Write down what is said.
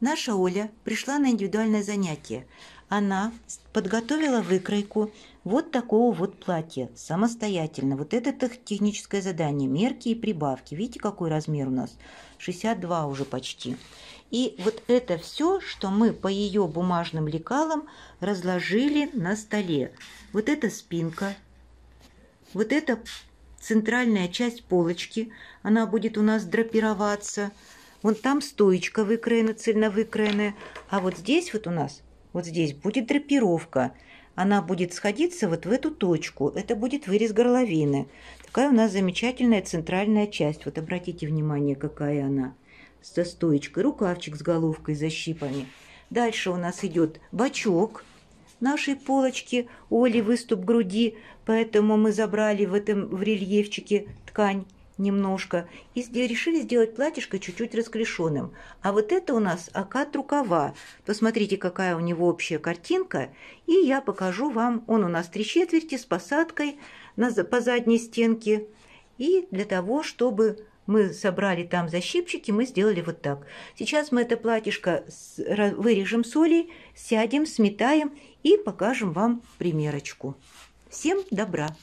Наша Оля пришла на индивидуальное занятие. Она подготовила выкройку вот такого вот платья самостоятельно. Вот это техническое задание. Мерки и прибавки. Видите, какой размер у нас? 62 уже почти. И вот это все, что мы по ее бумажным лекалам разложили на столе. Вот эта спинка, вот эта центральная часть полочки, она будет у нас драпироваться – Вон там стоечка выкроена, цельно выкроенная. А вот здесь вот у нас, вот здесь будет драпировка. Она будет сходиться вот в эту точку. Это будет вырез горловины. Такая у нас замечательная центральная часть. Вот обратите внимание, какая она. Со стоечкой, рукавчик с головкой, за щипами. Дальше у нас идет бачок нашей полочки. Оли выступ груди, поэтому мы забрали в этом в рельефчике ткань немножко, и решили сделать платьишко чуть-чуть расклешенным. А вот это у нас акад рукава. Посмотрите, какая у него общая картинка, и я покажу вам. Он у нас три четверти с посадкой на, по задней стенке. И для того, чтобы мы собрали там защипчики, мы сделали вот так. Сейчас мы это платьишко вырежем солей, сядем, сметаем и покажем вам примерочку. Всем добра!